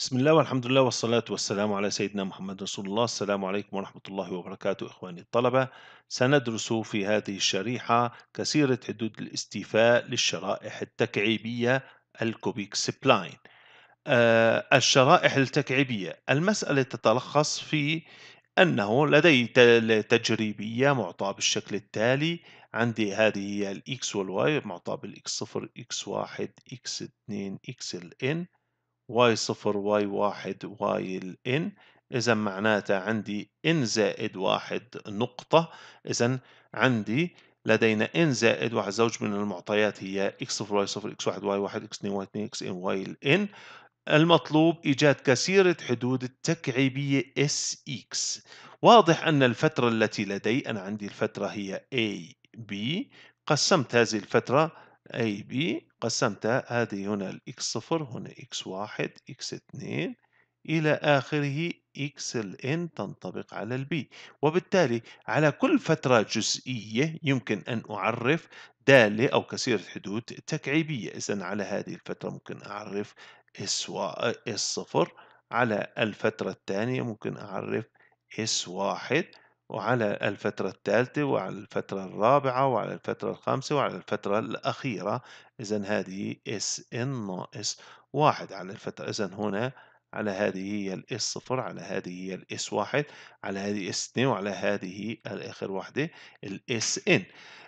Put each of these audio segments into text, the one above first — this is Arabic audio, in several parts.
بسم الله والحمد لله والصلاة والسلام على سيدنا محمد رسول الله السلام عليكم ورحمة الله وبركاته إخواني الطلبة سندرس في هذه الشريحة كثيرة حدود الاستيفاء للشرائح التكعيبية الكوبيك سبلاين آه الشرائح التكعيبية المسألة تتلخص في أنه لدي تجريبية معطاة بالشكل التالي عندي هذه هي الإكس والواي معطاة بالإكس صفر إكس واحد إكس اثنين إكس الإن واي صفر واي واحد واي الان إذا معناته عندي ان زائد واحد نقطة إذا عندي لدينا ان زائد واحد زوج من المعطيات هي اكس صفر واي صفر اكس واحد واي واحد اكس اثنين واي اثنين اكس ان واي الان المطلوب إيجاد كثيرة حدود التكعيبية اس اكس واضح أن الفترة التي لدي أنا عندي الفترة هي بي قسمت هذه الفترة بي قسمت هذه هنا الإكس صفر هنا إكس واحد إكس اثنين إلى آخره إكس الإن تنطبق على البي وبالتالي على كل فترة جزئية يمكن أن أعرف دالة أو كثيرة حدود تكعيبية إذا على هذه الفترة ممكن أعرف S صفر على الفترة الثانية ممكن أعرف إس واحد وعلى الفترة الثالثة وعلى الفترة الرابعة وعلى الفترة الخامسة وعلى الفترة الأخيرة إذا هذه اس ان ناقص واحد على الفترة إذا هنا على هذه هي الاس صفر على هذه هي الاس واحد على هذه اس اثنين وعلى هذه الآخر واحدة الاس ان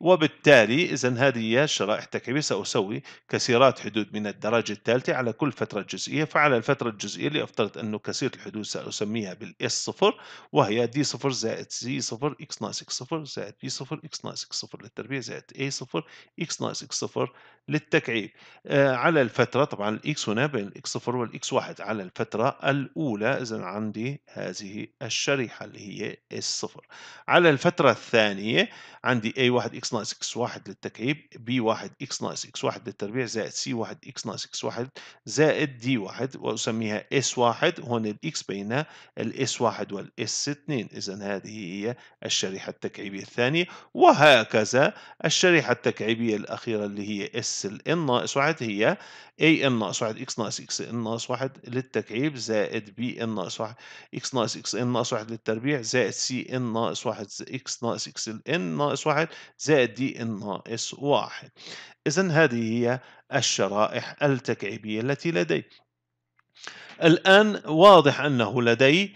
وبالتالي إذا هذه هي شرائح تكعيبية سأسوي كسيرات حدود من الدرجة الثالثة على كل فترة جزئية فعلى الفترة الجزئية اللي افترض أنه كسيرة الحدود سأسميها بالإس صفر وهي دي صفر زائد سي صفر إكس ناقص إكس صفر زائد بي صفر إكس ناقص إكس صفر للتربيع زائد اي صفر إكس ناقص إكس صفر للتكعيب آه على الفترة طبعا الإكس هنا بين الإكس صفر والإكس واحد على الفترة الأولى إذا عندي هذه الشريحة اللي هي إس صفر على الفترة الثانية عندي اي واحد اكس ناقص اكس واحد للتكعيب بي واحد اكس ناقص اكس واحد للتربيع زائد سي واحد اكس ناقص اكس واحد زائد دي واحد واسميها اس واحد هون الاكس بين الاس واحد والاس اثنين اذا هذه هي الشريحة التكعيبية الثانية وهكذا الشريحة التكعيبية الاخيرة اللي هي اس الان ناقص واحد هي اي ان ناقص واحد اكس ناقص اكس ان ناقص واحد للتكعيب زائد بي ان ناقص واحد اكس ناقص اكس ان ناقص واحد للتربيع زائد سي ان ناقص واحد اكس ناقص اكس ان ناقص واحد زائد دي ان ناقص واحد إذا هذه هي الشرائح التكعيبية التي لدي الآن واضح أنه لدي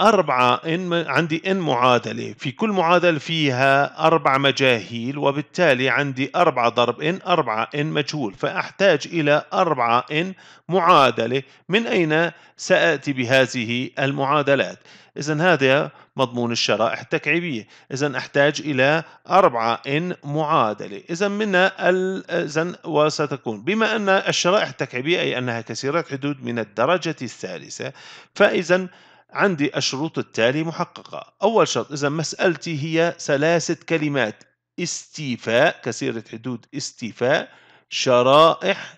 أربعة إن عندي إن معادلة في كل معادلة فيها أربع مجاهيل وبالتالي عندي أربعة ضرب إن أربعة إن مجهول فأحتاج إلى أربعة إن معادلة من أين سأتي بهذه المعادلات إذا هذا مضمون الشرائح التكعيبية إذا أحتاج إلى أربعة إن معادلة إذا منها إذا وستكون بما أن الشرائح التكعيبية أي أنها كثيرة حدود من الدرجة الثالثة فإذا عندي الشروط التالي محققة أول شرط إذا مسألتي هي ثلاثة كلمات استيفاء كثيرة حدود استيفاء شرائح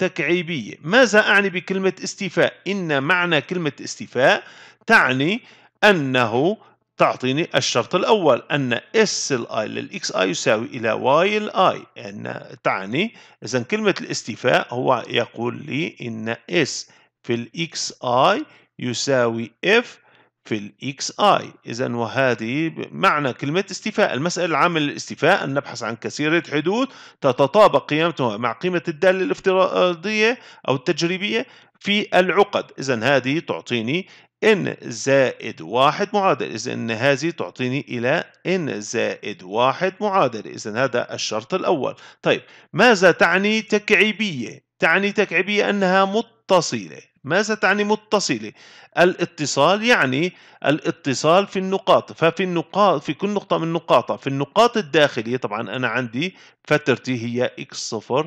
تكعيبية ماذا أعني بكلمة استيفاء؟ إن معنى كلمة استيفاء تعني أنه تعطيني الشرط الأول أن S الآي للإكس آي يساوي إلى Y الآي أن تعني إذا كلمة الاستيفاء هو يقول لي إن S في الإكس آي يساوي اف في الاكس اي اذا وهذه معنى كلمه استيفاء المساله العامه للاستيفاء ان نبحث عن كثيره حدود تتطابق قيمتها مع قيمه الداله الافتراضيه او التجريبيه في العقد اذا هذه تعطيني ان زائد واحد معادل إذا إن هذه تعطيني إلى ان زائد واحد معادل إذا هذا الشرط الأول طيب ماذا تعني تكعيبية؟ تعني تكعيبية أنها متصلة ماذا تعني متصلة؟ الاتصال يعني الاتصال في النقاط ففي النقاط في كل نقطة من نقاطها في النقاط الداخلية طبعا أنا عندي فترتي هي x0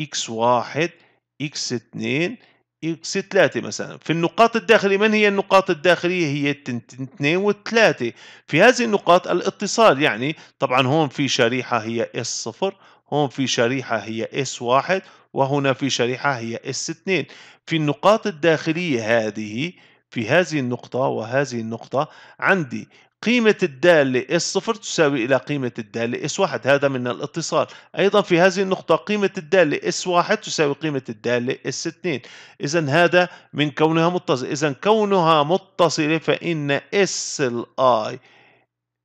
x1 x2 اكس 3 مثلا في النقاط الداخلية من هي النقاط الداخلية هي 2 وثلاثة في هذه النقاط الاتصال يعني طبعا هون في شريحة هي S0 هون في شريحة هي S1 وهنا في شريحة هي اس 2 في النقاط الداخلية هذه في هذه النقطة وهذه النقطة عندي قيمة الدالة S0 تساوي إلى قيمة الدالة S1 هذا من الاتصال أيضا في هذه النقطة قيمة الدالة S1 تساوي قيمة الدالة S2 إذا هذا من كونها متصلة إذا كونها متصلة فإن S الآي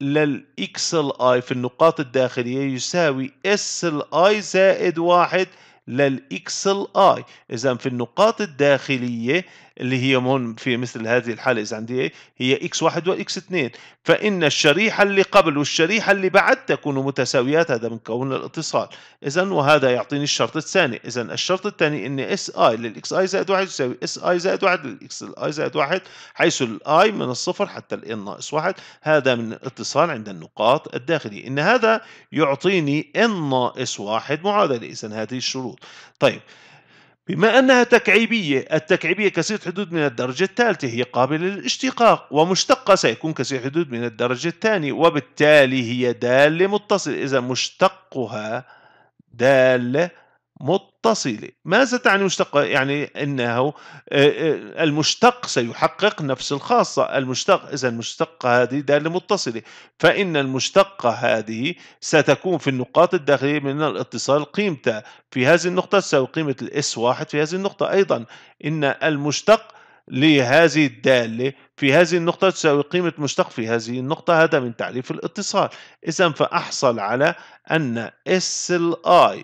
للإكس الآي في النقاط الداخلية يساوي S الآي زائد واحد للإكس الآي إذا في النقاط الداخلية اللي هي هون في مثل هذه الحالة إذا عندي إيه؟ هي إكس 1 وإكس 2 فإن الشريحة اللي قبل والشريحة اللي بعد تكون متساويات هذا من كون الاتصال إذا وهذا يعطيني الشرط الثاني إذا الشرط الثاني إن إس آي للإكس آي زائد واحد يساوي إس آي زائد واحد للإكس آي زائد واحد حيث الآي من الصفر حتى N ناقص واحد هذا من الاتصال عند النقاط الداخلية إن هذا يعطيني إن ناقص واحد معادلة إذا هذه الشروط مضبوط طيب بما أنها تكعيبية التكعيبية كسير حدود من الدرجة الثالثة هي قابلة للاشتقاق ومشتقة سيكون كسير حدود من الدرجة الثانية وبالتالي هي دالة متصلة إذا مشتقها دالة متصلة ماذا تعني مشتقة؟ يعني أنه آه، آه، المشتق سيحقق نفس الخاصة المشتق إذا المشتقة هذه دالة متصلة فإن المشتقة هذه ستكون في النقاط الداخلية من الاتصال قيمتها في هذه النقطة تساوي قيمة الاس واحد في هذه النقطة أيضا إن المشتق لهذه الدالة في هذه النقطة تساوي قيمة مشتق في هذه النقطة هذا من تعريف الاتصال إذا فأحصل على أن S الآي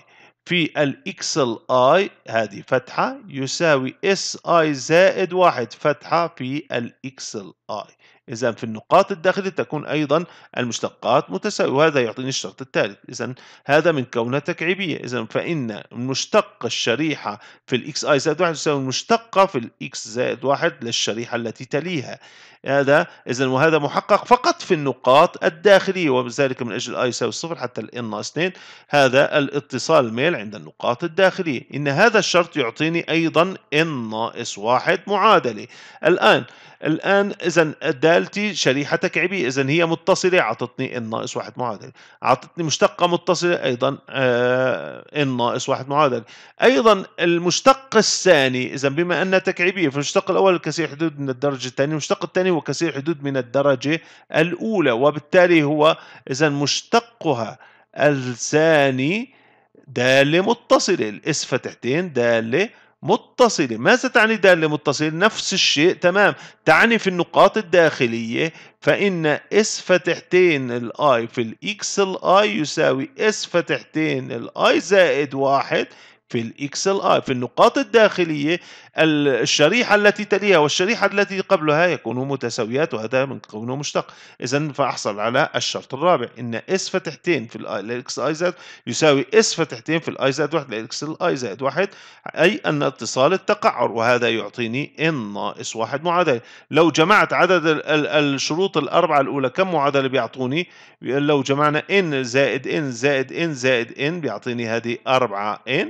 في الإكسل آي هذه فتحة يساوي اس اي زائد واحد فتحة في الإكسل آي إذا في النقاط الداخلية تكون أيضا المشتقات متساوية وهذا يعطيني الشرط الثالث إذا هذا من كونها تكعيبية إذا فإن مشتق الشريحة في الإكس آي زائد واحد تساوي المشتقة في الإكس زائد واحد للشريحة التي تليها هذا إذا وهذا محقق فقط في النقاط الداخلية وبذلك من أجل آي يساوي الصفر حتى الإن ناقص 2 هذا الاتصال ميل عند النقاط الداخلية إن هذا الشرط يعطيني أيضا إن ناقص واحد معادلة الآن الآن إذا ثالثي شريحتك تكعبية إذا هي متصلة عطتني إن ناقص واحد معادل عطتني مشتقة متصلة أيضا إن آه، ناقص واحد معادل أيضا المشتق الثاني إذا بما أنها تكعبيه فالمشتق الأول كسير حدود من الدرجة الثانية المشتق الثاني هو كسير حدود من الدرجة الأولى وبالتالي هو إذا مشتقها الثاني دالة متصلة الاس فتحتين دالة متصلة ماذا تعني دالة متصلة؟ نفس الشيء تمام تعني في النقاط الداخلية فإن اس فتحتين الاي في الاكس الاي يساوي اس فتحتين الاي زائد واحد في الاكس الاي في النقاط الداخلية الشريحة التي تليها والشريحة التي قبلها يكون متساويات وهذا من كونه مشتق إذا فأحصل على الشرط الرابع إن اس فتحتين في الإكس أي زائد يساوي اس فتحتين في الأي زائد واحد لإكس الأي زائد واحد أي أن اتصال التقعر وهذا يعطيني ان ناقص واحد معادلة لو جمعت عدد الشروط الأربعة الأولى كم معادلة بيعطوني لو جمعنا ان زائد ان زائد ان زائد ان بيعطيني هذه 4 ان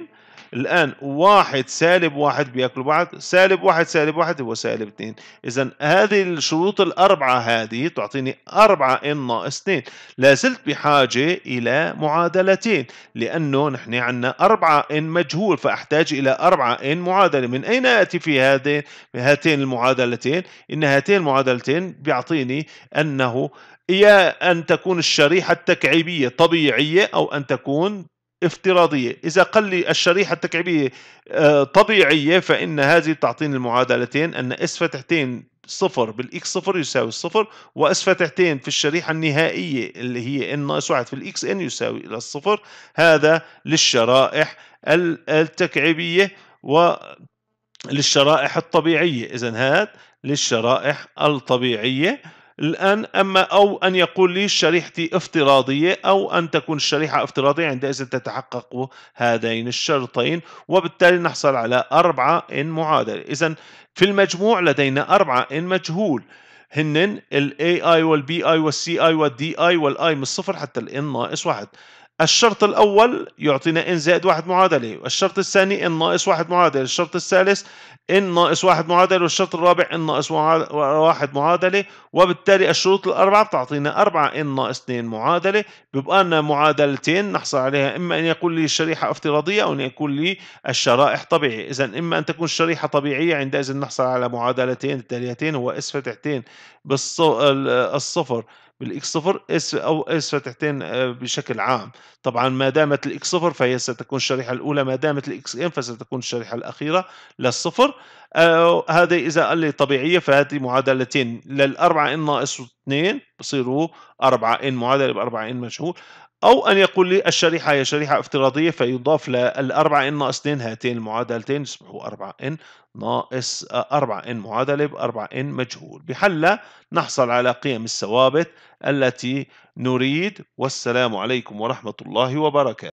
الآن واحد سالب واحد بياكلوا بعض سالب واحد سالب واحد هو سالب اثنين إذا هذه الشروط الأربعة هذه تعطيني أربعة إن ناقص اثنين لازلت بحاجة إلى معادلتين لأنه نحن عندنا أربعة إن مجهول فأحتاج إلى أربعة إن معادلة من أين آتي في هذه هاتين المعادلتين إن هاتين المعادلتين بيعطيني أنه يا أن تكون الشريحة التكعيبية طبيعية أو أن تكون افتراضية إذا قال لي الشريحة التكعيبية آه، طبيعية فإن هذه تعطيني المعادلتين أن اس فتحتين صفر بالاكس صفر يساوي الصفر واس فتحتين في الشريحه النهائيه اللي هي ان ناقص واحد في الاكس ان يساوي الى الصفر هذا للشرائح التكعيبيه وللشرائح الطبيعيه اذا هذا للشرائح الطبيعيه الآن أما أو أن يقول لي شريحتي افتراضية أو أن تكون الشريحة افتراضية عندئذ تتحقق هذين الشرطين وبالتالي نحصل على أربعة إن معادلة إذا في المجموع لدينا أربعة إن مجهول هن الـ AI والـ BI والـ CI والـ DI والـ I من الصفر حتى الـ N ناقص واحد الشرط الأول يعطينا إن زائد واحد معادلة والشرط الثاني إن ناقص واحد معادلة الشرط الثالث إن ناقص واحد معادلة والشرط الرابع إن ناقص واحد معادلة وبالتالي الشروط الأربعة بتعطينا أربعة إن ناقص اثنين معادلة بيبقى لنا معادلتين نحصل عليها إما أن يكون لي الشريحة افتراضية أو أن يكون لي الشرائح طبيعية إذا إما أن تكون الشريحة طبيعية عندئذ نحصل على معادلتين التاليتين هو اس فتحتين بالصفر بالاكس صفر اس او اس فتحتين آه، بشكل عام طبعا ما دامت الاكس صفر فهي ستكون الشريحه الاولى ما دامت الاكس ام فستكون الشريحه الاخيره للصفر آه هذا اذا قال لي طبيعيه فهذه معادلتين للاربعه ان ناقص 2 بصيروا 4 ان معادله ب 4 ان مجهول أو أن يقول لي الشريحة هي شريحة افتراضية فيضاف للأربعة إن ناقص 2 هاتين المعادلتين يصبحوا 4 إن ناقص 4 آه، إن معادلة بأربعة 4 إن مجهول بحل نحصل على قيم الثوابت التي نريد والسلام عليكم ورحمة الله وبركاته